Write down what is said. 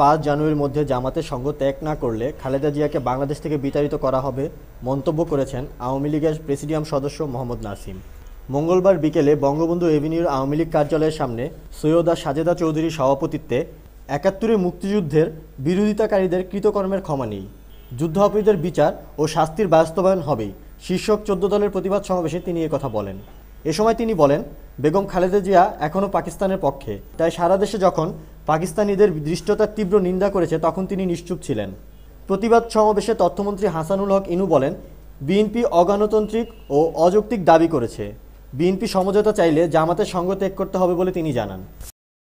পাঁচ জানুয়ারির মধ্যে জামাতের সঙ্গ ত্যাগ না করলে খালেদা জিয়াকে বাংলাদেশ থেকে বিতাড়িত করা হবে মন্তব্য করেছেন আওয়ামী লীগের প্রেসিডিয়াম সদস্য মোহাম্মদ নাসিম মঙ্গলবার বিকেলে বঙ্গবন্ধু এভিনিউর আওয়ামী লীগ কার্যালয়ের সামনে সৈয়দা সাজেদা চৌধুরীর সভাপতিত্বে একাত্তরে মুক্তিযুদ্ধের বিরোধিতাকারীদের কৃতকর্মের ক্ষমা নেই যুদ্ধাপীদের বিচার ও শাস্তির বাস্তবায়ন হবেই শীর্ষক চোদ্দ দলের প্রতিবাদ সমাবেশে তিনি কথা বলেন এ সময় তিনি বলেন বেগম খালেদা জিয়া এখনও পাকিস্তানের পক্ষে তাই সারা দেশে যখন পাকিস্তানিদের দৃষ্টতার তীব্র নিন্দা করেছে তখন তিনি নিশ্চুপ ছিলেন প্রতিবাদ সমাবেশে তথ্যমন্ত্রী হাসানুল হক ইনু বলেন বিএনপি অগণতান্ত্রিক ও অযৌক্তিক দাবি করেছে বিএনপি সমঝোতা চাইলে জামাতের সঙ্গ ত্যাগ করতে হবে বলে তিনি জানান